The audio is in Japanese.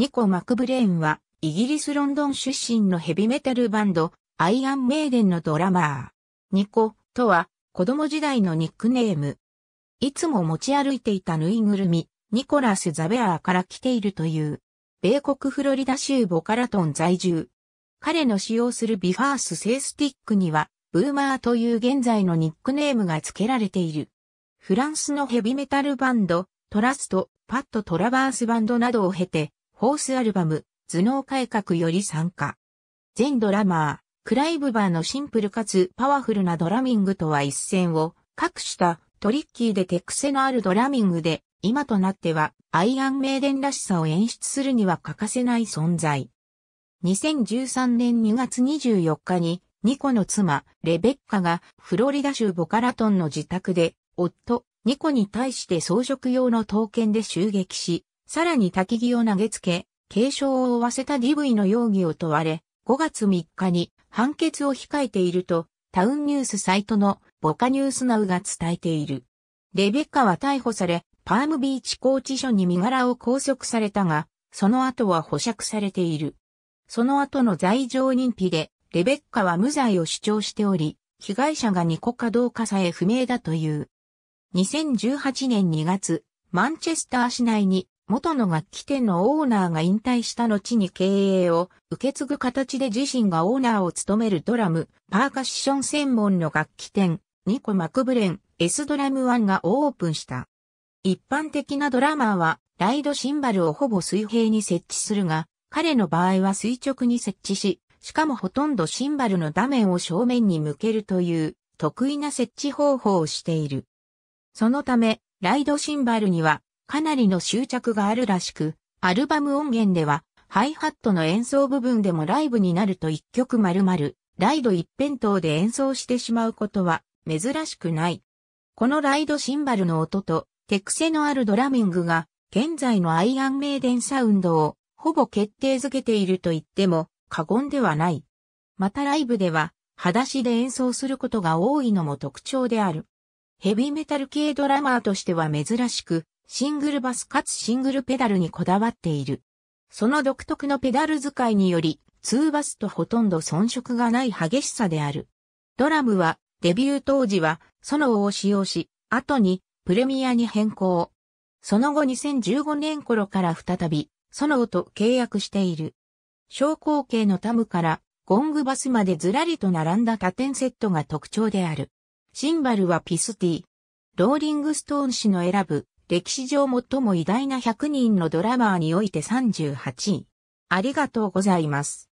ニコ・マクブレーンは、イギリス・ロンドン出身のヘビメタルバンド、アイアン・メイデンのドラマー。ニコ、とは、子供時代のニックネーム。いつも持ち歩いていたぬいぐるみ、ニコラス・ザベアーから来ているという、米国フロリダ州ボカラトン在住。彼の使用するビファース製スティックには、ブーマーという現在のニックネームが付けられている。フランスのヘビメタルバンド、トラスト、パッド・トラバースバンドなどを経て、ホースアルバム、頭脳改革より参加。全ドラマー、クライブバーのシンプルかつパワフルなドラミングとは一線を、各したトリッキーで手癖のあるドラミングで、今となってはアイアンメイデンらしさを演出するには欠かせない存在。2013年2月24日に、ニコの妻、レベッカがフロリダ州ボカラトンの自宅で、夫、ニコに対して装飾用の刀剣で襲撃し、さらに焚き木を投げつけ、軽傷を負わせた DV の容疑を問われ、5月3日に判決を控えていると、タウンニュースサイトのボカニュースナウが伝えている。レベッカは逮捕され、パームビーチ拘置所に身柄を拘束されたが、その後は保釈されている。その後の罪状認否で、レベッカは無罪を主張しており、被害者が2個かどうかさえ不明だという。2018年2月、マンチェスター市内に元の楽器店のオーナーが引退した後に経営を受け継ぐ形で自身がオーナーを務めるドラム、パーカッション専門の楽器店、ニコマクブレン、S ドラム1がオープンした。一般的なドラマーは、ライドシンバルをほぼ水平に設置するが、彼の場合は垂直に設置し、しかもほとんどシンバルの画面を正面に向けるという得意な設置方法をしている。そのため、ライドシンバルにはかなりの執着があるらしく、アルバム音源では、ハイハットの演奏部分でもライブになると一曲丸々、ライド一辺倒で演奏してしまうことは珍しくない。このライドシンバルの音と手癖のあるドラミングが現在のアイアンメイデンサウンドをほぼ決定づけていると言っても過言ではない。またライブでは裸足で演奏することが多いのも特徴である。ヘビーメタル系ドラマーとしては珍しく、シングルバスかつシングルペダルにこだわっている。その独特のペダル使いにより、ツーバスとほとんど遜色がない激しさである。ドラムは、デビュー当時は、ソノーを使用し、後に、プレミアに変更。その後2015年頃から再び、ソノーと契約している。小口径のタムから、ゴングバスまでずらりと並んだ多点セットが特徴である。シンバルはピスティ。ローリングストーン氏の選ぶ歴史上最も偉大な100人のドラマーにおいて38位。ありがとうございます。